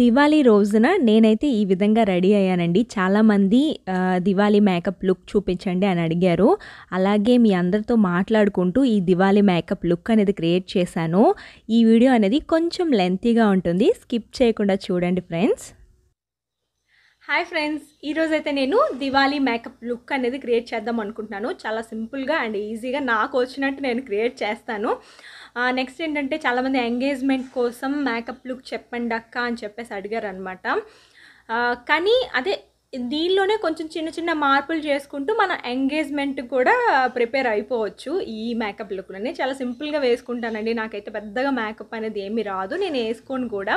దివాళీ రోజున నేనైతే ఈ విధంగా రెడీ అయ్యానండి చాలామంది దివాళీ మేకప్ లుక్ చూపించండి అని అడిగారు అలాగే మీ అందరితో మాట్లాడుకుంటూ ఈ దివాళీ మేకప్ లుక్ అనేది క్రియేట్ చేశాను ఈ వీడియో అనేది కొంచెం లెంతీగా ఉంటుంది స్కిప్ చేయకుండా చూడండి ఫ్రెండ్స్ హాయ్ ఫ్రెండ్స్ ఈరోజైతే నేను దివాళీ మేకప్ లుక్ అనేది క్రియేట్ చేద్దాం అనుకుంటున్నాను చాలా సింపుల్గా అండ్ ఈజీగా నాకు వచ్చినట్టు నేను క్రియేట్ చేస్తాను నెక్స్ట్ ఏంటంటే చాలామంది ఎంగేజ్మెంట్ కోసం మేకప్ లుక్ చెప్పండి అక్క అని చెప్పేసి అడిగారు అనమాట కానీ అదే దీనిలోనే కొంచెం చిన్న చిన్న మార్పులు చేసుకుంటూ మన ఎంగేజ్మెంట్ కూడా ప్రిపేర్ అయిపోవచ్చు ఈ మేకప్ లుక్లోనే చాలా సింపుల్గా వేసుకుంటానండి నాకైతే పెద్దగా మేకప్ అనేది ఏమీ రాదు నేను వేసుకొని కూడా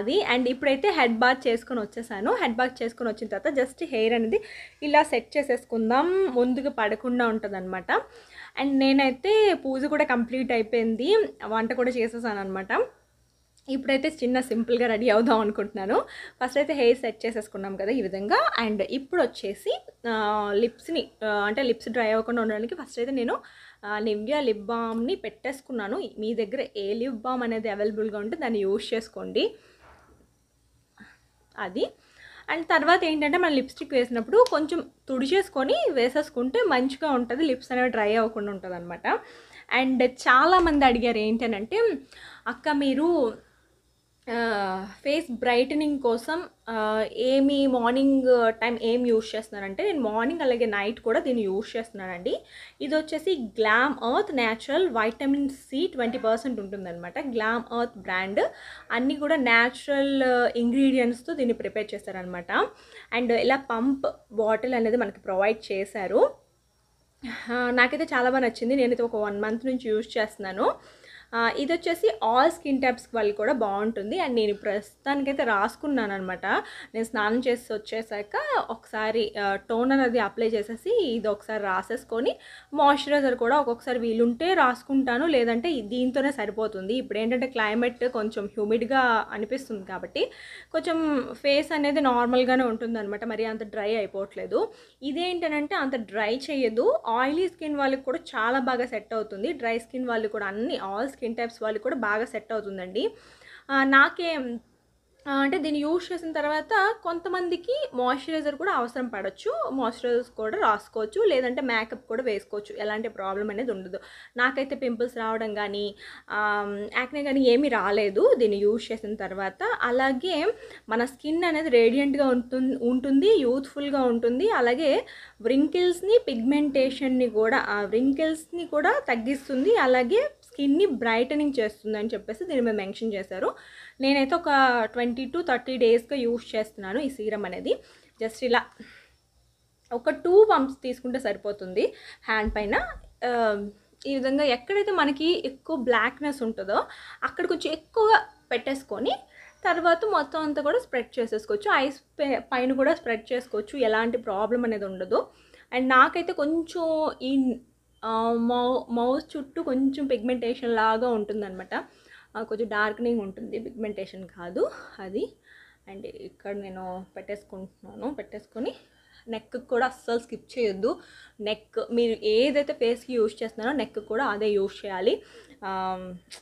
అది అండ్ ఇప్పుడైతే హెడ్ బాత్ చేసుకొని వచ్చేసాను హెడ్ బాత్ చేసుకొని వచ్చిన తర్వాత జస్ట్ హెయిర్ అనేది ఇలా సెట్ చేసేసుకుందాం ముందుకు పడకుండా ఉంటుంది అండ్ నేనైతే పూజ కూడా కంప్లీట్ అయిపోయింది వంట కూడా చేసేసాను అనమాట ఇప్పుడైతే చిన్న సింపుల్గా రెడీ అవుదాం అనుకుంటున్నాను ఫస్ట్ అయితే హెయిర్ సెట్ చేసేసుకున్నాం కదా ఈ విధంగా అండ్ ఇప్పుడు వచ్చేసి లిప్స్ని అంటే లిప్స్ డ్రై అవ్వకుండా ఉండడానికి ఫస్ట్ అయితే నేను నివ్యా లిప్ బామ్ని పెట్టేసుకున్నాను మీ దగ్గర ఏ లిప్ బామ్ అనేది అవైలబుల్గా ఉంటే దాన్ని యూజ్ చేసుకోండి అది అండ్ తర్వాత ఏంటంటే మనం లిప్స్టిక్ వేసినప్పుడు కొంచెం తుడిచేసుకొని వేసేసుకుంటే మంచిగా ఉంటుంది లిప్స్ అనేవి డ్రై అవ్వకుండా ఉంటుంది అనమాట అండ్ చాలామంది అడిగారు ఏంటనంటే అక్క మీరు ఫేస్ బ్రైటనింగ్ కోసం ఏమి మార్నింగ్ టైం ఏం యూజ్ చేస్తున్నానంటే నేను మార్నింగ్ అలాగే నైట్ కూడా దీన్ని యూజ్ చేస్తున్నానండి ఇది వచ్చేసి Glam Earth natural vitamin C twenty percent ఉంటుందన్నమాట గ్లామ్ అర్త్ బ్రాండ్ అన్నీ కూడా న్యాచురల్ ఇంగ్రీడియంట్స్తో దీన్ని ప్రిపేర్ చేస్తారనమాట అండ్ ఇలా పంప్ బాటిల్ అనేది మనకి ప్రొవైడ్ చేశారు నాకైతే చాలా బాగా నచ్చింది నేనైతే ఒక వన్ మంత్ నుంచి యూజ్ చేస్తున్నాను ఇది వచ్చేసి ఆల్ స్కిన్ టైప్స్ వాళ్ళు కూడా బాగుంటుంది అండ్ నేను ప్రస్తుతానికైతే రాసుకున్నాను అనమాట నేను స్నానం చేసి వచ్చేసాక ఒకసారి టోనర్ అది అప్లై చేసేసి ఇది ఒకసారి రాసేసుకొని మాయిశ్చరైజర్ కూడా ఒక్కొక్కసారి వీలుంటే రాసుకుంటాను లేదంటే దీంతోనే సరిపోతుంది ఇప్పుడు ఏంటంటే క్లైమేట్ కొంచెం హ్యూమిడ్గా అనిపిస్తుంది కాబట్టి కొంచెం ఫేస్ అనేది నార్మల్గానే ఉంటుందన్నమాట మరి అంత డ్రై అయిపోవట్లేదు ఇదేంటనంటే అంత డ్రై చేయదు ఆయిలీ స్కిన్ వాళ్ళకి కూడా చాలా బాగా సెట్ అవుతుంది డ్రై స్కిన్ వాళ్ళు కూడా అన్ని ఆల్ స్కిన్ టైప్స్ వాళ్ళకి కూడా బాగా సెట్ అవుతుందండి నాకే అంటే దీన్ని యూజ్ చేసిన తర్వాత కొంతమందికి మాయిశ్చరైజర్ కూడా అవసరం పడవచ్చు మాయిశ్చరైజర్స్ కూడా రాసుకోవచ్చు లేదంటే మేకప్ కూడా వేసుకోవచ్చు ఎలాంటి ప్రాబ్లం అనేది ఉండదు నాకైతే పింపుల్స్ రావడం కానీ యాక్నే కానీ ఏమీ రాలేదు దీన్ని యూజ్ చేసిన తర్వాత అలాగే మన స్కిన్ అనేది రేడియంట్గా ఉంటుంది ఉంటుంది యూత్ఫుల్గా ఉంటుంది అలాగే వ్రింకిల్స్ని పిగ్మెంటేషన్ని కూడా వ్రింకిల్స్ని కూడా తగ్గిస్తుంది అలాగే స్కిన్ని బ్రైటనింగ్ చేస్తుందని చెప్పేసి దీని మీద మెన్షన్ చేశారు నేనైతే ఒక ట్వంటీ టు థర్టీ డేస్గా యూస్ చేస్తున్నాను ఈ సీరం అనేది జస్ట్ ఇలా ఒక టూ పంప్స్ తీసుకుంటే సరిపోతుంది హ్యాండ్ పైన ఈ విధంగా ఎక్కడైతే మనకి ఎక్కువ బ్లాక్నెస్ ఉంటుందో అక్కడ కొంచెం ఎక్కువగా పెట్టేసుకొని తర్వాత మొత్తం అంతా కూడా స్ప్రెడ్ చేసేసుకోవచ్చు ఐస్ పైన కూడా స్ప్రెడ్ చేసుకోవచ్చు ఎలాంటి ప్రాబ్లం అనేది ఉండదు అండ్ నాకైతే కొంచెం ఈ మౌ మౌత్ చుట్టూ కొంచెం పిగ్మెంటేషన్ లాగా ఉంటుందన్నమాట కొంచెం డార్క్నింగ్ ఉంటుంది పిగ్మెంటేషన్ కాదు అది అండ్ ఇక్కడ నేను పెట్టేసుకుంటున్నాను పెట్టేసుకొని నెక్ కూడా అస్సలు స్కిప్ చేయొద్దు నెక్ మీరు ఏదైతే ఫేస్కి యూజ్ చేస్తున్నారో నెక్ కూడా అదే యూజ్ చేయాలి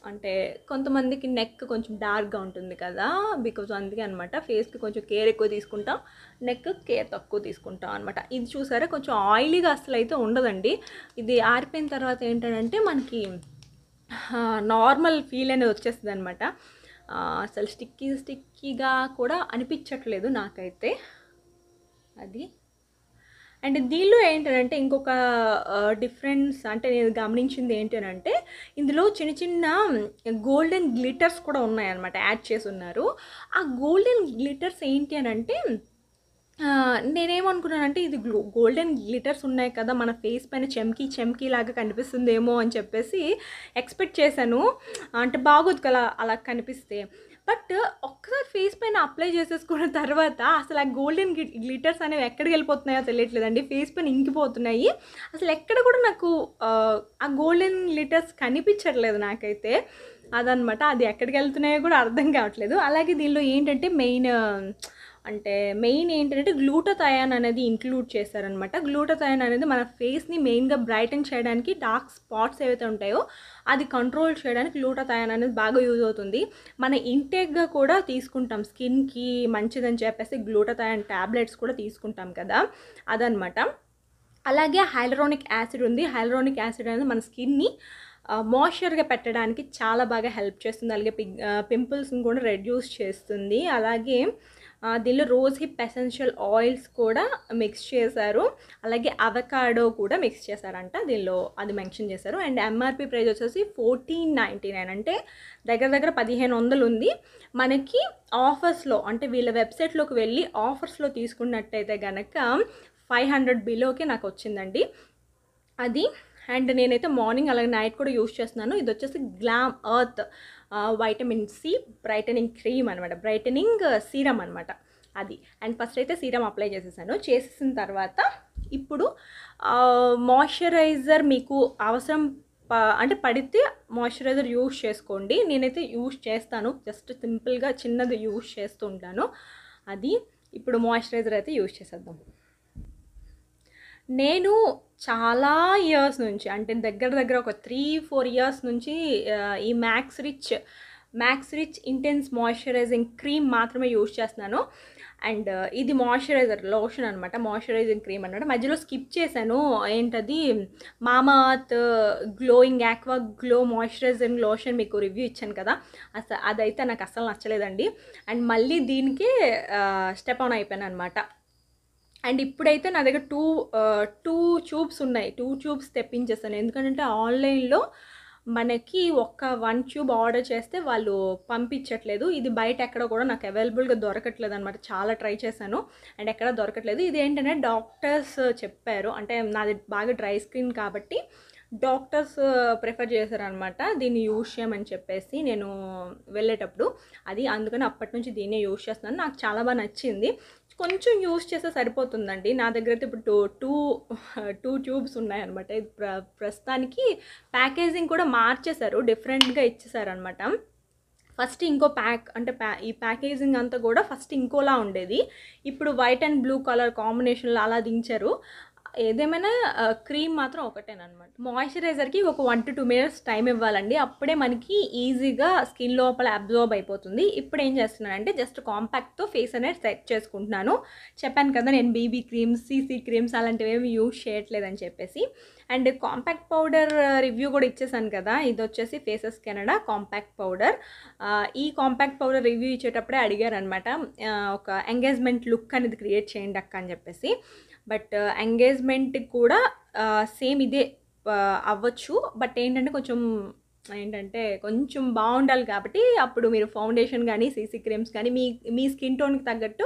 అంటే కొంతమందికి నెక్ కొంచెం డార్క్గా ఉంటుంది కదా బికాజ్ అందుకే అనమాట ఫేస్కి కొంచెం కేర్ ఎక్కువ తీసుకుంటాం నెక్ కేర్ తక్కువ తీసుకుంటాం అనమాట ఇది చూసారా కొంచెం ఆయిలీగా అస్సలు అయితే ఉండదండి ఇది ఆరిపోయిన తర్వాత ఏంటంటే మనకి నార్మల్ ఫీల్ అనేది వచ్చేస్తుంది అనమాట అసలు స్టిక్కీ స్టిక్కీగా కూడా అనిపించట్లేదు నాకైతే అది అండ్ hmm. దీనిలో ఏంటంటే ఇంకొక డిఫరెన్స్ అంటే నేను గమనించింది ఏంటంటే ఇందులో చిన్న చిన్న గోల్డెన్ గ్లిటర్స్ కూడా ఉన్నాయన్నమాట యాడ్ చేసి ఉన్నారు ఆ గోల్డెన్ గ్లిటర్స్ ఏంటి అని అంటే నేనేమనుకున్నానంటే ఇది గోల్డెన్ గ్లిటర్స్ ఉన్నాయి కదా మన ఫేస్ పైన చెమ్కి చెమ్కి లాగా కనిపిస్తుందేమో అని చెప్పేసి ఎక్స్పెక్ట్ చేశాను అంటే బాగోదు కదా అలా కనిపిస్తే బట్ ఒక్కసారి ఫేస్ పైన అప్లై చేసేసుకున్న తర్వాత అసలు ఆ గోల్డెన్ గ్లిటర్స్ అనేవి ఎక్కడికి వెళ్ళిపోతున్నాయో తెలియట్లేదండి ఫేస్ పైన ఇంకిపోతున్నాయి అసలు ఎక్కడ కూడా నాకు ఆ గోల్డెన్ గ్లిటర్స్ కనిపించట్లేదు నాకైతే అదనమాట అది ఎక్కడికి వెళ్తున్నాయో కూడా అర్థం కావట్లేదు అలాగే దీనిలో ఏంటంటే మెయిన్ అంటే మెయిన్ ఏంటంటే గ్లూటథయాన్ అనేది ఇంక్లూడ్ చేశారనమాట గ్లూటోథయాన్ అనేది మన ఫేస్ని మెయిన్గా బ్రైటన్ చేయడానికి డార్క్ స్పాట్స్ ఏవైతే ఉంటాయో అది కంట్రోల్ చేయడానికి గ్లూటథయాన్ అనేది బాగా యూజ్ అవుతుంది మన ఇంటేక్గా కూడా తీసుకుంటాం స్కిన్కి మంచిదని చెప్పేసి గ్లూటథయాన్ ట్యాబ్లెట్స్ కూడా తీసుకుంటాం కదా అదనమాట అలాగే హైలరోనిక్ యాసిడ్ ఉంది హైలరోనిక్ యాసిడ్ అనేది మన స్కిన్ని మాయిశ్చర్గా పెట్టడానికి చాలా బాగా హెల్ప్ చేస్తుంది అలాగే పింపుల్స్ని కూడా రెడ్యూస్ చేస్తుంది అలాగే దీనిలో రోజ్ హిప్ ఎసెన్షియల్ ఆయిల్స్ కూడా మిక్స్ చేశారు అలాగే అవకాడో కూడా మిక్స్ చేశారంట దీనిలో అది మెన్షన్ చేశారు అండ్ ఎంఆర్పి ప్రైజ్ వచ్చేసి ఫోర్టీన్ నైంటీ నైన్ అంటే దగ్గర దగ్గర పదిహేను వందలు ఉంది మనకి ఆఫర్స్లో అంటే వీళ్ళ వెబ్సైట్లోకి వెళ్ళి ఆఫర్స్లో తీసుకున్నట్టయితే కనుక ఫైవ్ హండ్రెడ్ బిలోకి నాకు వచ్చిందండి అది అండ్ నేనైతే మార్నింగ్ అలాగే నైట్ కూడా యూస్ చేస్తున్నాను ఇది వచ్చేసి Glam Earth vitamin C brightening cream అనమాట బ్రైటనింగ్ సీరం అనమాట అది అండ్ ఫస్ట్ అయితే సీరం అప్లై చేసేసాను చేసేసిన తర్వాత ఇప్పుడు మాయిశ్చరైజర్ మీకు అవసరం అంటే పడితే మాయిశ్చరైజర్ యూస్ చేసుకోండి నేనైతే యూస్ చేస్తాను జస్ట్ సింపుల్గా చిన్నది యూస్ చేస్తుంటాను అది ఇప్పుడు మాయిశ్చరైజర్ అయితే యూస్ చేసేద్దాం నేను చాలా ఇయర్స్ నుంచి అంటే దగ్గర దగ్గర ఒక త్రీ ఫోర్ ఇయర్స్ నుంచి ఈ Max Rich Max Rich intense moisturising cream మాత్రమే యూజ్ చేస్తున్నాను అండ్ ఇది మాయిశ్చరైజర్ లోషన్ అనమాట మాయిశ్చరైజింగ్ క్రీమ్ అనమాట మధ్యలో స్కిప్ చేశాను ఏంటది Mamaearth glowing aqua glow moisturising lotion మీకు రివ్యూ ఇచ్చాను కదా అసలు అదైతే నాకు అస్సలు నచ్చలేదండి అండ్ మళ్ళీ దీనికి స్టెప్ ఆన్ అయిపోయాను అనమాట అండ్ ఇప్పుడైతే నా దగ్గర టూ టూ ట్యూబ్స్ ఉన్నాయి టూ ట్యూబ్స్ తెప్పించేస్తాను ఎందుకంటే ఆన్లైన్లో మనకి ఒక్క వన్ ట్యూబ్ ఆర్డర్ చేస్తే వాళ్ళు పంపించట్లేదు ఇది బయట ఎక్కడ కూడా నాకు అవైలబుల్గా దొరకట్లేదు అనమాట చాలా ట్రై చేశాను అండ్ ఎక్కడ దొరకట్లేదు ఇది ఏంటంటే డాక్టర్స్ చెప్పారు అంటే నాది బాగా డ్రై స్కిన్ కాబట్టి డాక్టర్స్ ప్రిఫర్ చేశారనమాట దీన్ని యూజ్ చేయమని చెప్పేసి నేను వెళ్ళేటప్పుడు అది అందుకని అప్పటి నుంచి దీన్నే యూజ్ చేస్తున్నాను నాకు చాలా బాగా నచ్చింది కొంచెం యూస్ చేస్తే సరిపోతుందండి నా దగ్గర అయితే ఇప్పుడు టూ టూ టూ ట్యూబ్స్ ఉన్నాయన్నమాట ఇది ప్ర ప్రస్తుతానికి ప్యాకేజింగ్ కూడా మార్చేశారు డిఫరెంట్గా ఇచ్చేసారనమాట ఫస్ట్ ఇంకో ప్యాక్ అంటే ప్యా ఈ ప్యాకేజింగ్ అంతా కూడా ఫస్ట్ ఇంకోలా ఉండేది ఇప్పుడు వైట్ అండ్ బ్లూ కలర్ కాంబినేషన్లో అలా దించారు ఏదేమైనా క్రీమ్ మాత్రం ఒకటేనమాట మాయిశ్చరైజర్కి ఒక one to two minutes time ఇవ్వాలండి అప్పుడే మనకి ఈజీగా స్కిన్ లోపల అబ్జర్వ్ అయిపోతుంది ఇప్పుడు ఏం చేస్తున్నానంటే జస్ట్ కాంపాక్ట్తో ఫేస్ అనేది సెట్ చేసుకుంటున్నాను చెప్పాను కదా నేను బీబీ క్రీమ్స్ సీసీ క్రీమ్స్ అలాంటివి ఏమి యూజ్ చేయట్లేదని చెప్పేసి అండ్ కాంపాక్ట్ పౌడర్ రివ్యూ కూడా ఇచ్చేసాను కదా ఇది వచ్చేసి ఫేసెస్ కెనడా కాంపాక్ట్ పౌడర్ ఈ కాంపాక్ట్ పౌడర్ రివ్యూ ఇచ్చేటప్పుడే అడిగారనమాట ఒక ఎంగేజ్మెంట్ లుక్ అనేది క్రియేట్ చేయండి అక్క అని చెప్పేసి బట్ ఎంగేజ్మెంట్ uh, కూడా సేమ్ uh, ఇదే uh, అవ్వచ్చు బట్ ఏంటంటే కొంచెం ఏంటంటే కొంచెం బాగుండాలి కాబట్టి అప్పుడు మీరు ఫౌండేషన్ కానీ సీసీ క్రీమ్స్ కానీ మీ మీ స్కిన్ టోన్కి తగ్గట్టు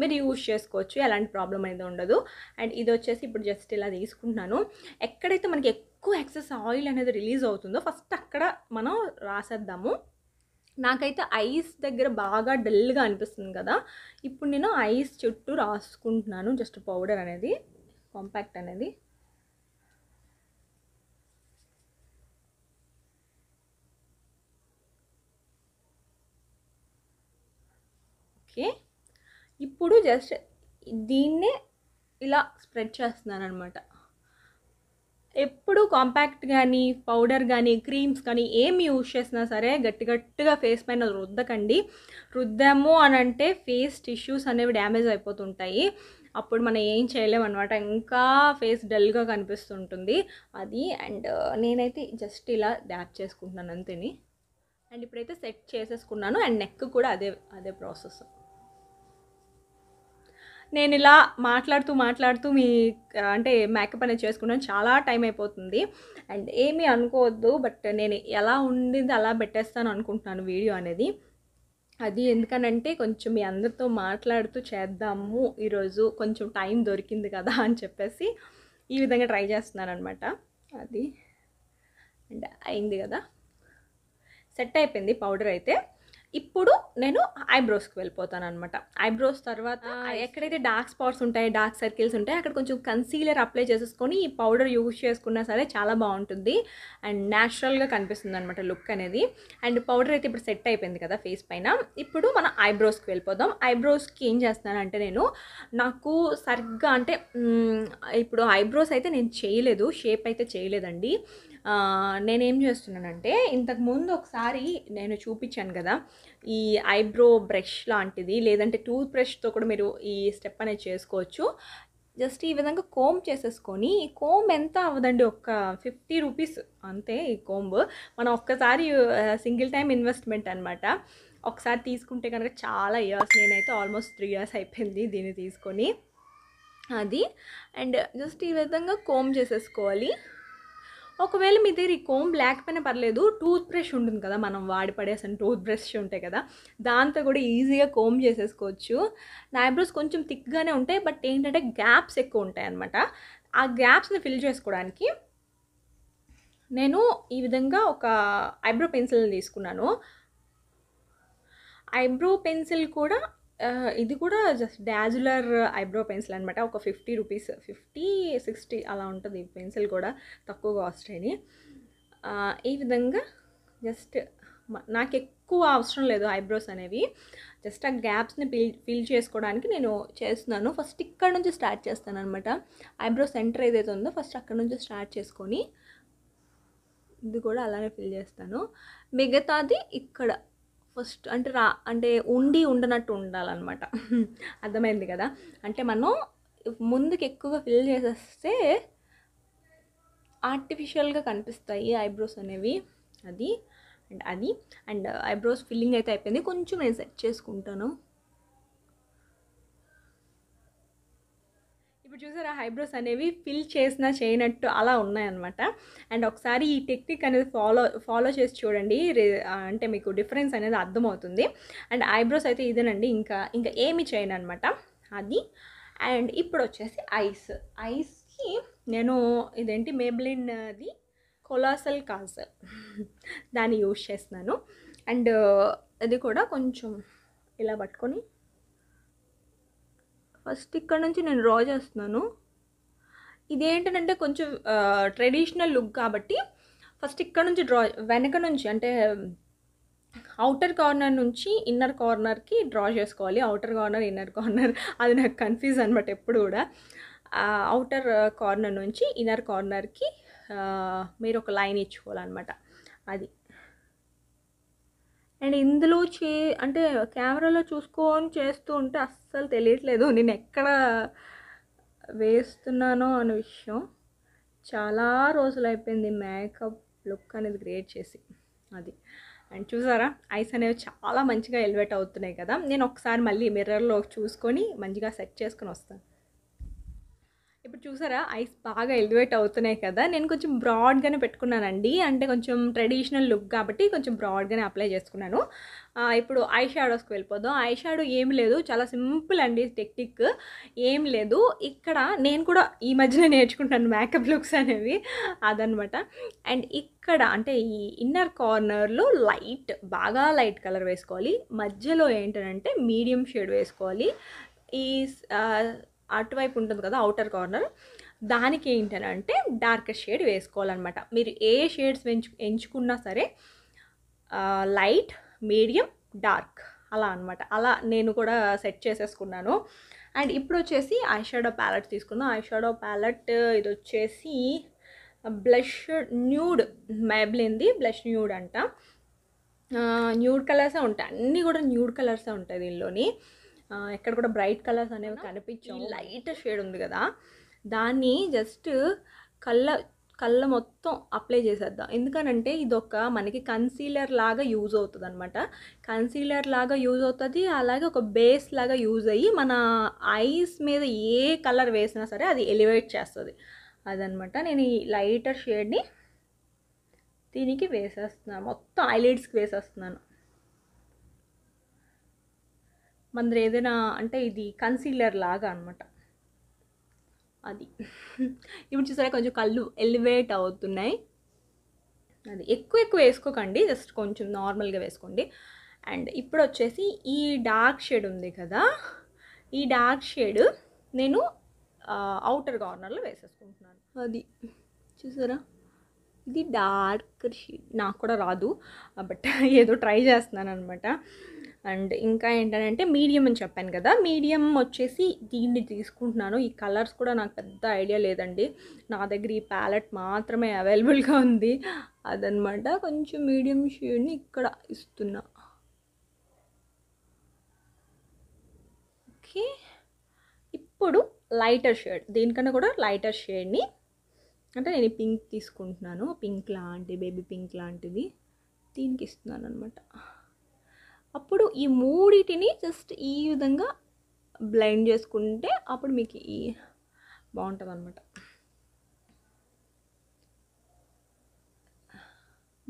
మీరు యూజ్ చేసుకోవచ్చు ఎలాంటి ప్రాబ్లం అనేది ఉండదు అండ్ ఇది వచ్చేసి ఇప్పుడు జస్ట్ ఇలా తీసుకుంటున్నాను ఎక్కడైతే మనకి ఎక్కువ ఎక్సెస్ ఆయిల్ అనేది రిలీజ్ అవుతుందో ఫస్ట్ అక్కడ మనం రాసేద్దాము నాకైతే ఐస్ దగ్గర బాగా డల్గా అనిపిస్తుంది కదా ఇప్పుడు నేను ఐస్ చుట్టూ రాసుకుంటున్నాను జస్ట్ పౌడర్ అనేది కాంపాక్ట్ అనేది ఓకే ఇప్పుడు జస్ట్ దీన్నే ఇలా స్ప్రెడ్ చేస్తున్నాను అనమాట ఎప్పుడు కాంపాక్ట్ కానీ పౌడర్ కానీ క్రీమ్స్ కానీ ఏం యూజ్ చేసినా సరే గట్టి గట్టిగా ఫేస్ పైన రుద్దకండి రుద్దాము అని అంటే ఫేస్ టిష్యూస్ అనేవి డ్యామేజ్ అయిపోతుంటాయి అప్పుడు మనం ఏం చేయలేమన్నమాట ఇంకా ఫేస్ డల్గా కనిపిస్తుంటుంది అది అండ్ నేనైతే జస్ట్ ఇలా డ్యాప్ చేసుకుంటున్నాను అంతేని అండ్ ఇప్పుడైతే సెట్ చేసేసుకున్నాను అండ్ నెక్ కూడా అదే అదే ప్రాసెస్ నేను ఇలా మాట్లాడుతూ మాట్లాడుతూ మీ అంటే మేకప్ అనేది చేసుకున్నాను చాలా టైం అయిపోతుంది అండ్ ఏమీ అనుకోవద్దు బట్ నేను ఎలా ఉండింది అలా పెట్టేస్తాను అనుకుంటున్నాను వీడియో అనేది అది ఎందుకనంటే కొంచెం మీ అందరితో మాట్లాడుతూ చేద్దాము ఈరోజు కొంచెం టైం దొరికింది కదా అని చెప్పేసి ఈ విధంగా ట్రై చేస్తున్నాను అనమాట అది అండ్ అయింది కదా సెట్ అయిపోయింది పౌడర్ అయితే ఇప్పుడు నేను ఐబ్రోస్కి వెళ్ళిపోతాను అనమాట ఐబ్రోస్ తర్వాత ఎక్కడైతే డార్క్ స్పాట్స్ ఉంటాయి డార్క్ సర్కిల్స్ ఉంటాయి అక్కడ కొంచెం కన్సీలర్ అప్లై చేసేసుకొని ఈ పౌడర్ యూజ్ చేసుకున్నా సరే చాలా బాగుంటుంది అండ్ న్యాచురల్గా కనిపిస్తుంది అనమాట లుక్ అనేది అండ్ పౌడర్ అయితే ఇప్పుడు సెట్ అయిపోయింది కదా ఫేస్ పైన ఇప్పుడు మనం ఐబ్రోస్కి వెళ్ళిపోదాం ఐబ్రోస్కి ఏం చేస్తానంటే నేను నాకు సరిగ్గా అంటే ఇప్పుడు ఐబ్రోస్ అయితే నేను చేయలేదు షేప్ అయితే చేయలేదండి నేనేం చేస్తున్నానంటే ఇంతకుముందు ఒకసారి నేను చూపించాను కదా ఈ ఐబ్రో బ్రష్ లాంటిది లేదంటే టూత్ బ్రష్తో కూడా మీరు ఈ స్టెప్ అనేది చేసుకోవచ్చు జస్ట్ ఈ విధంగా కోమ్ చేసేసుకొని ఈ కోమ్ ఎంత అవ్వదండి ఒక ఫిఫ్టీ రూపీస్ అంతే ఈ కోంబ్ మనం ఒక్కసారి సింగిల్ టైం ఇన్వెస్ట్మెంట్ అనమాట ఒకసారి తీసుకుంటే కనుక చాలా ఇయర్స్ నేనైతే ఆల్మోస్ట్ త్రీ ఇయర్స్ అయిపోయింది దీన్ని తీసుకొని అది అండ్ జస్ట్ ఈ విధంగా కోమ్ చేసేసుకోవాలి ఒకవేళ మీ దగ్గర ఈ కోమ్ లేకపోయినా పర్లేదు టూత్ బ్రష్ ఉంటుంది కదా మనం వాడి పడేసిన టూత్ బ్రష్ ఉంటాయి కదా దాంతో కూడా ఈజీగా కోమ్ చేసేసుకోవచ్చు నా ఐబ్రోస్ కొంచెం థిక్గానే ఉంటాయి బట్ ఏంటంటే గ్యాప్స్ ఎక్కువ ఉంటాయి అనమాట ఆ గ్యాప్స్ని ఫిల్ చేసుకోవడానికి నేను ఈ విధంగా ఒక ఐబ్రో పెన్సిల్ని తీసుకున్నాను ఐబ్రో పెన్సిల్ కూడా ఇది కూడా జస్ట్ డాజులర్ ఐబ్రో పెన్సిల్ అనమాట ఒక ఫిఫ్టీ రూపీస్ ఫిఫ్టీ సిక్స్టీ అలా ఉంటుంది పెన్సిల్ కూడా తక్కువ కాస్ట్ అని ఈ విధంగా జస్ట్ నాకు ఎక్కువ అవసరం లేదు ఐబ్రోస్ అనేవి జస్ట్ ఆ గ్యాప్స్ని ఫిల్ ఫిల్ చేసుకోవడానికి నేను చేస్తున్నాను ఫస్ట్ ఇక్కడ నుంచి స్టార్ట్ చేస్తాను అనమాట ఐబ్రో సెంటర్ ఏదైతే ఉందో ఫస్ట్ అక్కడ నుంచి స్టార్ట్ చేసుకొని ఇది కూడా అలానే ఫిల్ చేస్తాను మిగతాది ఇక్కడ ఫస్ట్ అంటే రా అంటే ఉండి ఉండనట్టు ఉండాలన్నమాట అర్థమైంది కదా అంటే మనం ముందుకు ఎక్కువగా ఫిల్ చేసేస్తే ఆర్టిఫిషియల్గా కనిపిస్తాయి ఐబ్రోస్ అనేవి అది అండ్ అది అండ్ ఐబ్రోస్ ఫిల్లింగ్ అయితే అయిపోయింది కొంచెం నేను సెట్ చేసుకుంటాను ఇప్పుడు చూసారా ఐబ్రోస్ అనేవి ఫిల్ చేసిన చేయనట్టు అలా ఉన్నాయన్నమాట అండ్ ఒకసారి ఈ టెక్నిక్ అనేది ఫాలో ఫాలో చేసి చూడండి అంటే మీకు డిఫరెన్స్ అనేది అర్థమవుతుంది అండ్ ఐబ్రోస్ అయితే ఇదేనండి ఇంకా ఇంకా ఏమి చేయను అనమాట అది అండ్ ఇప్పుడు వచ్చేసి ఐస్ ఐస్కి నేను ఇదేంటి మేబ్లిన్ది కొలాసల్ కాజ్ దాన్ని యూజ్ చేస్తున్నాను అండ్ అది కూడా కొంచెం ఇలా పట్టుకొని ఫస్ట్ ఇక్కడ నుంచి నేను డ్రా చేస్తున్నాను ఇదేంటంటే కొంచెం ట్రెడిషనల్ లుక్ కాబట్టి ఫస్ట్ ఇక్కడ నుంచి డ్రా వెనక నుంచి అంటే అవుటర్ కార్నర్ నుంచి ఇన్నర్ కార్నర్కి డ్రా చేసుకోవాలి అవుటర్ కార్నర్ ఇన్నర్ కార్నర్ అది నాకు కన్ఫ్యూజ్ అనమాట ఎప్పుడు కూడా అవుటర్ కార్నర్ నుంచి ఇన్నర్ కార్నర్కి మీరు ఒక లైన్ ఇచ్చుకోవాలన్నమాట అది అండ్ ఇందులో చే అంటే కెమెరాలో చూసుకొని చేస్తూ ఉంటే అస్సలు తెలియట్లేదు నేను ఎక్కడ వేస్తున్నానో అనే విషయం చాలా రోజులు అయిపోయింది మేకప్ లుక్ అనేది క్రియేట్ చేసి అది అండ్ చూసారా ఐస్ అనేవి చాలా మంచిగా ఎలివేట్ అవుతున్నాయి కదా నేను ఒకసారి మళ్ళీ మిర్రర్లో చూసుకొని మంచిగా సెట్ చేసుకొని వస్తాను ఇప్పుడు చూసారా ఐస్ బాగా ఎలివేట్ అవుతున్నాయి కదా నేను కొంచెం బ్రాడ్గానే పెట్టుకున్నానండి అంటే కొంచెం ట్రెడిషనల్ లుక్ కాబట్టి కొంచెం బ్రాడ్గానే అప్లై చేసుకున్నాను ఇప్పుడు ఐ షాడోస్కి వెళ్ళిపోదాం ఐ షాడో ఏం లేదు చాలా సింపుల్ అండి టెక్నిక్ ఏం లేదు ఇక్కడ నేను కూడా ఈ మధ్యనే నేర్చుకుంటాను మేకప్ లుక్స్ అనేవి అదనమాట అండ్ ఇక్కడ అంటే ఈ ఇన్నర్ కార్నర్లో లైట్ బాగా లైట్ కలర్ వేసుకోవాలి మధ్యలో ఏంటంటే మీడియం షేడ్ వేసుకోవాలి ఈ అటువైపు ఉంటుంది కదా అవుటర్ కార్నర్ దానికి అంటే డార్క్ షేడ్ వేసుకోవాలన్నమాట మీరు ఏ షేడ్స్ ఎంచుకున్నా సరే లైట్ మీడియం డార్క్ అలా అనమాట అలా నేను కూడా సెట్ చేసేసుకున్నాను అండ్ ఇప్పుడు వచ్చేసి ఐ షాడో ప్యాలెట్ తీసుకుందాం షాడో ప్యాలెట్ ఇది వచ్చేసి బ్లష్ న్యూడ్ మ్యాబ్లింది బ్లష్ న్యూడ్ అంట న్యూడ్ కలర్సే ఉంటాయి అన్నీ కూడా న్యూడ్ కలర్సే ఉంటాయి దీనిలోని ఎక్కడ కూడా బ్రైట్ కలర్స్ అనేవి కనిపించి లైట్ షేడ్ ఉంది కదా దాన్ని జస్ట్ కళ్ళ కళ్ళ మొత్తం అప్లై చేసేద్దాం ఎందుకనంటే ఇదొక మనకి కన్సీలర్ లాగా యూజ్ అవుతుంది అనమాట కన్సీలర్ లాగా యూజ్ అవుతుంది అలాగే ఒక బేస్ లాగా యూజ్ అయ్యి మన ఐస్ మీద ఏ కలర్ వేసినా సరే అది ఎలివేట్ చేస్తుంది అదనమాట నేను ఈ లైటర్ షేడ్ని దీనికి వేసేస్తున్నాను మొత్తం ఐలైట్స్కి వేసేస్తున్నాను మనది ఏదైనా అంటే ఇది కన్సీలర్ లాగా అనమాట అది ఇప్పుడు చూసారా కొంచెం కళ్ళు ఎలివేట్ అవుతున్నాయి అది ఎక్కువ ఎక్కువ వేసుకోకండి జస్ట్ కొంచెం నార్మల్గా వేసుకోండి అండ్ ఇప్పుడు వచ్చేసి ఈ డార్క్ షేడ్ ఉంది కదా ఈ డార్క్ షేడ్ నేను అవుటర్ కార్నర్లో వేసేసుకుంటున్నాను అది చూసారా ఇది డార్క్ షేడ్ నాకు కూడా రాదు బట్ ఏదో ట్రై చేస్తున్నాను అనమాట అండ్ ఇంకా ఏంటంటే మీడియం అని చెప్పాను కదా మీడియం వచ్చేసి దీన్ని తీసుకుంటున్నాను ఈ కలర్స్ కూడా నాకు పెద్ద ఐడియా లేదండి నా దగ్గర ఈ ప్యాలెట్ మాత్రమే అవైలబుల్గా ఉంది అదనమాట కొంచెం మీడియం షేడ్ని ఇక్కడ ఇస్తున్నా ఓకే ఇప్పుడు లైటర్ షేడ్ దీనికన్నా కూడా లైటర్ షేడ్ని అంటే నేను పింక్ తీసుకుంటున్నాను పింక్ లాంటి బేబీ పింక్ లాంటిది దీనికి ఇస్తున్నాను అనమాట అప్పుడు ఈ మూడిటిని జస్ట్ ఈ విధంగా బ్లైండ్ చేసుకుంటే అప్పుడు మీకు ఈ బాగుంటుంది అనమాట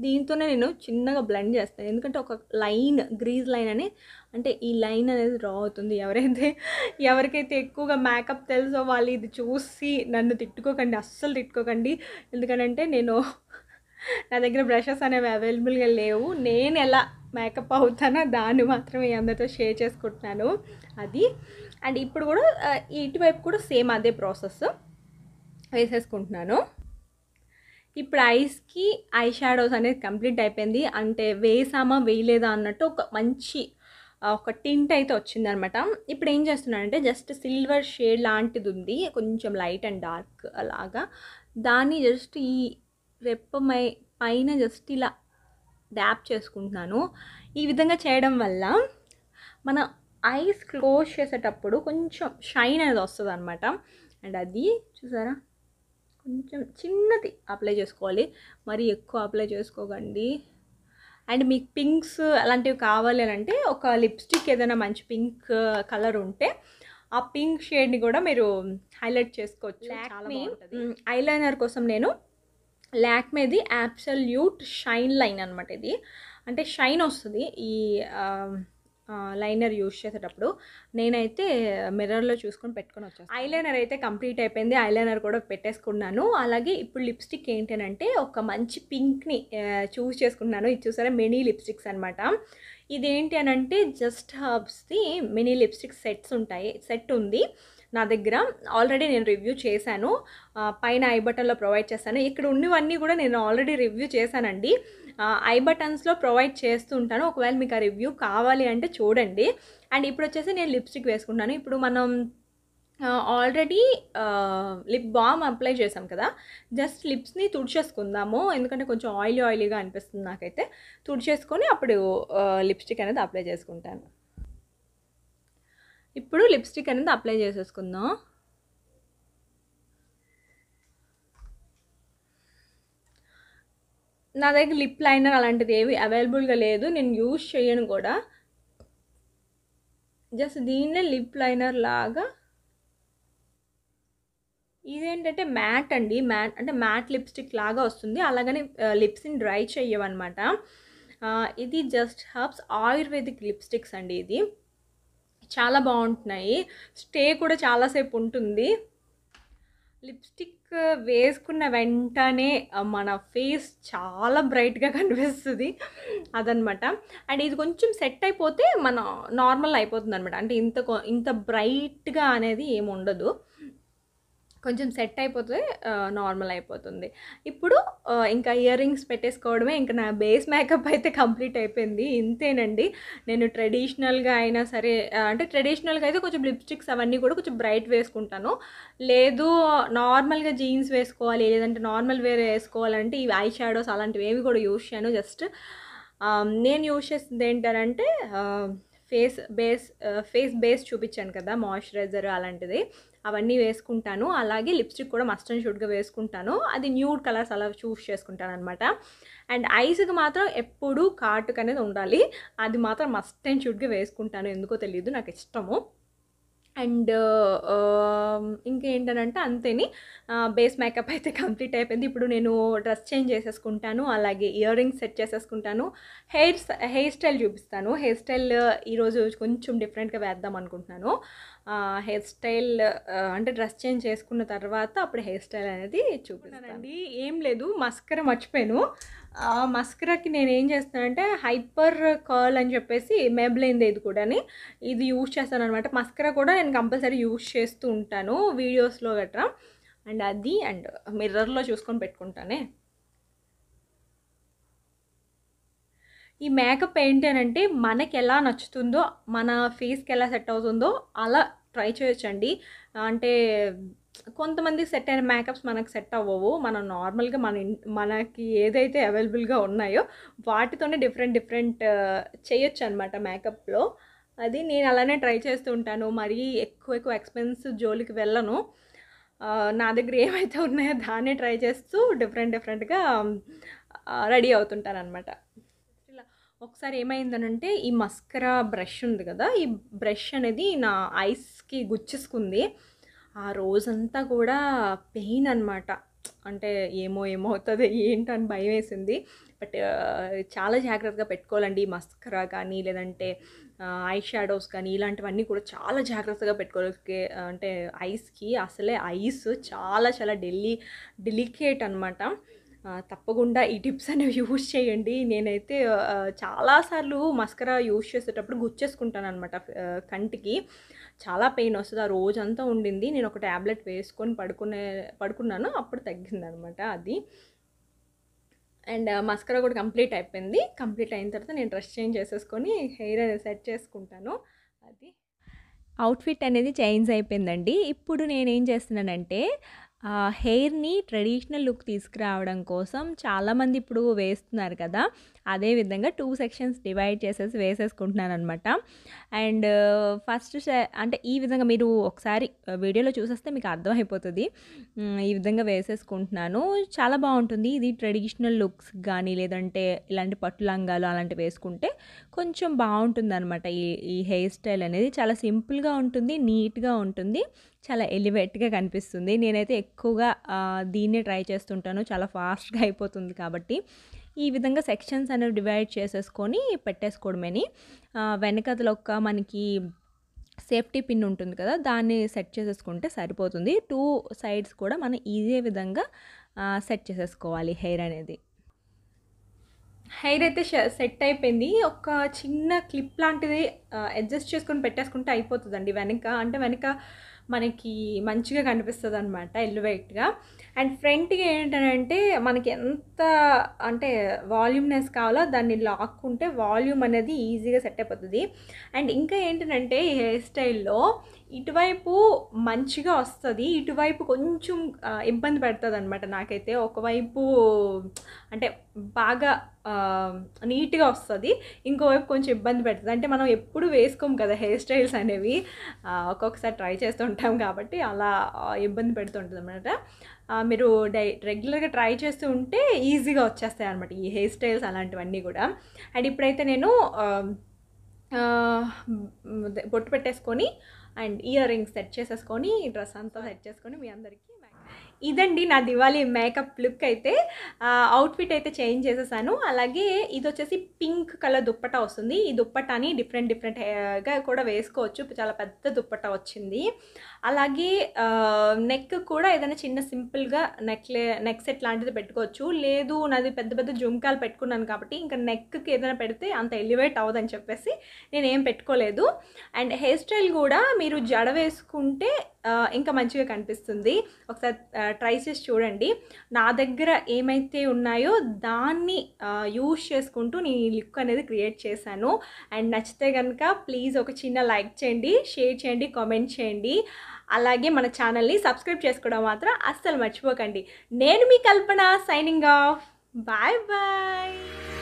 దీంతోనే నేను చిన్నగా బ్లెండ్ చేస్తాను ఎందుకంటే ఒక లైన్ గ్రీజ్ లైన్ అని అంటే ఈ లైన్ అనేది రా అవుతుంది ఎవరైతే ఎవరికైతే ఎక్కువగా మేకప్ తెలుసో వాళ్ళు ఇది చూసి నన్ను తిట్టుకోకండి అస్సలు తిట్టుకోకండి ఎందుకంటే నేను నా దగ్గర బ్రషెస్ అనేవి అవైలబుల్గా లేవు నేను ఎలా మేకప్ అవుతానో దాన్ని మాత్రమే అందరితో షేర్ చేసుకుంటున్నాను అది అండ్ ఇప్పుడు కూడా ఇటువైపు కూడా సేమ్ అదే ప్రాసెస్ వేసేసుకుంటున్నాను ఇప్పుడు ఐస్కి ఐ షాడోస్ అనేది కంప్లీట్ అయిపోయింది అంటే వేసామా వేయలేదా అన్నట్టు ఒక మంచి ఒక టింట్ అయితే వచ్చిందనమాట ఇప్పుడు ఏం చేస్తున్నానంటే జస్ట్ సిల్వర్ షేడ్ లాంటిది ఉంది కొంచెం లైట్ అండ్ డార్క్ అలాగా దాన్ని జస్ట్ ఈ రెప్ప మై పైన జస్ట్ ఇలా డ్యాప్ చేసుకుంటున్నాను ఈ విధంగా చేయడం వల్ల మన ఐస్ క్లోజ్ చేసేటప్పుడు కొంచెం షైన్ అనేది వస్తుంది అనమాట అండ్ అది చూసారా కొంచెం చిన్నది అప్లై చేసుకోవాలి మరి ఎక్కువ అప్లై చేసుకోకండి అండ్ మీకు పింక్స్ అలాంటివి కావాలి అని అంటే ఒక లిప్స్టిక్ ఏదైనా మంచి పింక్ కలర్ ఉంటే ఆ పింక్ షేడ్ని కూడా మీరు హైలైట్ చేసుకోవచ్చు ఐలైనర్ కోసం నేను మీద యాప్సల్యూట్ షైన్ లైన్ అనమాట ఇది అంటే షైన్ వస్తుంది ఈ లైనర్ యూజ్ చేసేటప్పుడు నేనైతే మిర్రర్లో చూసుకొని పెట్టుకొని వచ్చాను ఐలైనర్ అయితే కంప్లీట్ అయిపోయింది ఐలైనర్ కూడా పెట్టేసుకున్నాను అలాగే ఇప్పుడు లిప్స్టిక్ ఏంటంటే ఒక మంచి పింక్ని చూస్ చేసుకున్నాను ఇది చూసారా మినీ లిప్స్టిక్స్ అనమాట ఇదేంటి అని అంటే జస్ట్ హబ్స్ది మినీ లిప్స్టిక్ సెట్స్ ఉంటాయి సెట్ ఉంది నా దగ్గర ఆల్రెడీ నేను రివ్యూ చేశాను పైన ఐ బటన్లో ప్రొవైడ్ చేస్తాను ఇక్కడ ఉన్నవన్నీ కూడా నేను ఆల్రెడీ రివ్యూ చేశానండి ఐ బటన్స్లో ప్రొవైడ్ చేస్తుంటాను ఒకవేళ మీకు ఆ రివ్యూ కావాలి అంటే చూడండి అండ్ ఇప్పుడు వచ్చేసి నేను లిప్స్టిక్ వేసుకుంటాను ఇప్పుడు మనం ఆల్రెడీ లిప్ బామ్ అప్లై చేసాం కదా జస్ట్ లిప్స్ని తుడిచేసుకుందాము ఎందుకంటే కొంచెం ఆయిలీ ఆయిలీగా అనిపిస్తుంది నాకైతే తుడిచేసుకొని అప్పుడు లిప్స్టిక్ అనేది అప్లై చేసుకుంటాను ఇప్పుడు లిప్స్టిక్ అనేది అప్లై చేసేసుకుందాం నా దగ్గర లిప్ లైనర్ అలాంటిది ఏవి అవైలబుల్గా లేదు నేను యూజ్ చేయను కూడా జస్ట్ దీన్నే లిప్ లైనర్ లాగా ఇదేంటంటే మ్యాట్ అండి మ్యాట్ అంటే మ్యాట్ లిప్స్టిక్ లాగా వస్తుంది అలాగనే లిప్స్ని డ్రై చేయవన్నమాట ఇది జస్ట్ హబ్స్ ఆయుర్వేదిక్ లిప్స్టిక్స్ అండి ఇది చాలా బాగుంటున్నాయి స్టే కూడా చాలాసేపు ఉంటుంది లిప్స్టిక్ వేసుకున్న వెంటనే మన ఫేస్ చాలా బ్రైట్గా కనిపిస్తుంది అదనమాట అండ్ ఇది కొంచెం సెట్ అయిపోతే మన నార్మల్ అయిపోతుంది అనమాట అంటే ఇంత ఇంత బ్రైట్గా అనేది ఏమి ఉండదు కొంచెం సెట్ అయిపోతే నార్మల్ అయిపోతుంది ఇప్పుడు ఇంకా ఇయర్ రింగ్స్ పెట్టేసుకోవడమే ఇంకా నా బేస్ మేకప్ అయితే కంప్లీట్ అయిపోయింది ఇంతేనండి నేను ట్రెడిషనల్గా అయినా సరే అంటే ట్రెడిషనల్గా అయితే కొంచెం లిప్స్టిక్స్ అవన్నీ కూడా కొంచెం బ్రైట్ వేసుకుంటాను లేదు నార్మల్గా జీన్స్ వేసుకోవాలి లేదంటే నార్మల్ వేర్ వేసుకోవాలంటే ఇవి ఐ షాడోస్ అలాంటివి ఏవి కూడా యూస్ చేయను జస్ట్ నేను యూజ్ చేసింది ఏంటంటే ఫేస్ బేస్ ఫేస్ బేస్ చూపించాను కదా మాయిశ్చరైజర్ అలాంటిది అవన్నీ వేసుకుంటాను అలాగే లిప్స్టిక్ కూడా మస్ట్ అండ్ షుడ్గా వేసుకుంటాను అది న్యూడ్ కలర్స్ అలా చూస్ చేసుకుంటాను అనమాట అండ్ ఐస్కి మాత్రం ఎప్పుడూ కాటుకు అనేది ఉండాలి అది మాత్రం మస్ట్ అండ్ షుడ్గా వేసుకుంటాను ఎందుకో తెలియదు నాకు ఇష్టము అండ్ ఇంకేంటనంటే అంతేని బేస్ మేకప్ అయితే కంప్లీట్ అయిపోయింది ఇప్పుడు నేను డ్రెస్ చేంజ్ చేసేసుకుంటాను అలాగే ఇయర్ రింగ్స్ సెట్ చేసేసుకుంటాను హెయిర్ హెయిర్ స్టైల్ చూపిస్తాను హెయిర్ స్టైల్ ఈరోజు కొంచెం డిఫరెంట్గా వేద్దాం అనుకుంటున్నాను హెయిర్ స్టైల్ అంటే డ్రెస్ చేంజ్ చేసుకున్న తర్వాత అప్పుడు హెయిర్ స్టైల్ అనేది చూపిస్తానండి ఏం లేదు మస్కర మర్చిపోయాను మస్కరాకి నేను ఏం చేస్తానంటే హైపర్ కర్ల్ అని చెప్పేసి మెబ్లైంది ఇది కూడాని ఇది యూజ్ చేస్తాను అనమాట మస్కరా కూడా నేను కంపల్సరీ యూజ్ చేస్తూ ఉంటాను వీడియోస్లో గట్రా అండ్ అది అండ్ మిర్రర్లో చూసుకొని పెట్టుకుంటానే ఈ మేకప్ ఏంటి అని అంటే మనకి ఎలా నచ్చుతుందో మన ఫేస్కి ఎలా సెట్ అవుతుందో అలా ట్రై చేయొచ్చండి అంటే కొంతమంది సెట్ అయిన మేకప్స్ మనకు సెట్ అవ్వవు మనం నార్మల్గా మన మనకి ఏదైతే అవైలబుల్గా ఉన్నాయో వాటితోనే డిఫరెంట్ డిఫరెంట్ చేయొచ్చు అనమాట మేకప్లో అది నేను అలానే ట్రై చేస్తూ ఉంటాను మరీ ఎక్కువ ఎక్కువ ఎక్స్పెన్స్ జోలికి వెళ్ళను నా దగ్గర ఏమైతే ఉన్నాయో దాన్నే ట్రై చేస్తూ డిఫరెంట్ డిఫరెంట్గా రెడీ అవుతుంటాను అనమాట ఒకసారి ఏమైందనంటే ఈ మస్కరా బ్రష్ ఉంది కదా ఈ బ్రష్ అనేది నా ఐస్కి గుచ్చేసుకుంది ఆ రోజంతా కూడా పెయిన్ అనమాట అంటే ఏమో ఏమో అవుతుంది అని భయం వేసింది బట్ చాలా జాగ్రత్తగా పెట్టుకోవాలండి ఈ మస్కరా కానీ లేదంటే ఐ షాడోస్ కానీ ఇలాంటివన్నీ కూడా చాలా జాగ్రత్తగా పెట్టుకోవాలి అంటే ఐస్కి అసలే ఐస్ చాలా చాలా డెలి డెలికేట్ అనమాట తప్పకుండా ఈ టిప్స్ అనేవి యూజ్ చేయండి నేనైతే చాలాసార్లు మస్కరా యూజ్ చేసేటప్పుడు గుచ్చేసుకుంటాను అనమాట కంటికి చాలా పెయిన్ వస్తుంది ఆ రోజంతా ఉండింది నేను ఒక ట్యాబ్లెట్ వేసుకొని పడుకునే పడుకున్నాను అప్పుడు తగ్గింది అనమాట అది అండ్ మస్కరా కూడా కంప్లీట్ అయిపోయింది కంప్లీట్ అయిన తర్వాత నేను డ్రెస్ చేంజ్ చేసేసుకొని హెయిర్ సెట్ చేసుకుంటాను అది అవుట్ఫిట్ అనేది చేంజ్ అయిపోయిందండి ఇప్పుడు నేనేం చేస్తున్నానంటే హెయిర్ని ట్రెడిషనల్ లుక్ తీసుకురావడం కోసం చాలామంది ఇప్పుడు వేస్తున్నారు కదా అదేవిధంగా టూ సెక్షన్స్ డివైడ్ చేసేసి వేసేసుకుంటున్నాను అనమాట అండ్ ఫస్ట్ అంటే ఈ విధంగా మీరు ఒకసారి వీడియోలో చూసేస్తే మీకు అర్థమైపోతుంది ఈ విధంగా వేసేసుకుంటున్నాను చాలా బాగుంటుంది ఇది ట్రెడిషనల్ లుక్స్ కానీ లేదంటే ఇలాంటి పట్టు లంగాలు అలాంటివి వేసుకుంటే కొంచెం బాగుంటుంది అనమాట ఈ ఈ హెయిర్ స్టైల్ అనేది చాలా సింపుల్గా ఉంటుంది నీట్గా ఉంటుంది చాలా ఎలివేట్గా కనిపిస్తుంది నేనైతే ఎక్కువగా దీన్నే ట్రై చేస్తుంటాను చాలా ఫాస్ట్గా అయిపోతుంది కాబట్టి ఈ విధంగా సెక్షన్స్ అనేవి డివైడ్ చేసేసుకొని పెట్టేసుకోవడమేని వెనకదలు ఒక మనకి సేఫ్టీ పిన్ ఉంటుంది కదా దాన్ని సెట్ చేసేసుకుంటే సరిపోతుంది టూ సైడ్స్ కూడా మనం ఈజీ విధంగా సెట్ చేసేసుకోవాలి హెయిర్ అనేది హెయిర్ అయితే సెట్ అయిపోయింది ఒక చిన్న క్లిప్ లాంటిది అడ్జస్ట్ చేసుకొని పెట్టేసుకుంటే అయిపోతుందండి వెనక అంటే వెనక మనకి మంచిగా కనిపిస్తుంది అనమాట ఎల్లువైట్గా అండ్ ఫ్రంట్కి ఏంటంటే మనకి ఎంత అంటే వాల్యూమ్నెస్ కావాలో దాన్ని లాక్కుంటే వాల్యూమ్ అనేది ఈజీగా సెట్ అయిపోతుంది అండ్ ఇంకా ఏంటంటే ఈ హెయిర్ స్టైల్లో ఇటువైపు మంచిగా వస్తుంది ఇటువైపు కొంచెం ఇబ్బంది పెడుతుంది అనమాట నాకైతే ఒకవైపు అంటే బాగా నీట్గా వస్తుంది ఇంకోవైపు కొంచెం ఇబ్బంది పెడుతుంది అంటే మనం ఎప్పుడు వేసుకోం కదా హెయిర్ స్టైల్స్ అనేవి ఒక్కొక్కసారి ట్రై చేస్తుంటాం కాబట్టి అలా ఇబ్బంది పెడుతుంటుంది అనమాట మీరు డై రెగ్యులర్గా ట్రై చేస్తూ ఉంటే ఈజీగా వచ్చేస్తాయి అనమాట ఈ హెయిర్ స్టైల్స్ అలాంటివన్నీ కూడా అండ్ ఇప్పుడైతే నేను బొట్టు పెట్టేసుకొని అండ్ ఇయర్ రింగ్స్ సెట్ చేసేసుకొని డ్రెస్ అంతా సెట్ చేసుకొని మీ అందరికీ ఇదండి నా దివాళీ మేకప్ లుక్ అయితే అవుట్ఫిట్ అయితే చేంజ్ చేసేసాను అలాగే ఇది వచ్చేసి పింక్ కలర్ దుప్పట వస్తుంది ఈ దుప్పటాని డిఫరెంట్ డిఫరెంట్గా కూడా వేసుకోవచ్చు చాలా పెద్ద దుప్పట వచ్చింది అలాగే నెక్ కూడా ఏదైనా చిన్న సింపుల్గా నెక్లే నెక్ సెట్ లాంటిది పెట్టుకోవచ్చు లేదు నాది పెద్ద పెద్ద జుంకాలు పెట్టుకున్నాను కాబట్టి ఇంకా నెక్కి ఏదైనా పెడితే అంత ఎలివేట్ అవ్వదని చెప్పేసి నేనేం పెట్టుకోలేదు అండ్ హెయిర్ స్టైల్ కూడా మీరు జడ వేసుకుంటే ఇంకా మంచిగా కనిపిస్తుంది ఒకసారి ట్రై చేసి చూడండి నా దగ్గర ఏమైతే ఉన్నాయో దాన్ని యూజ్ చేసుకుంటూ నేను ఈ లుక్ అనేది క్రియేట్ చేశాను అండ్ నచ్చితే కనుక ప్లీజ్ ఒక చిన్న లైక్ చేయండి షేర్ చేయండి కామెంట్ చేయండి అలాగే మన ఛానల్ని సబ్స్క్రైబ్ చేసుకోవడం మాత్రం అస్సలు మర్చిపోకండి నేను మీ Kalpana signing off bye bye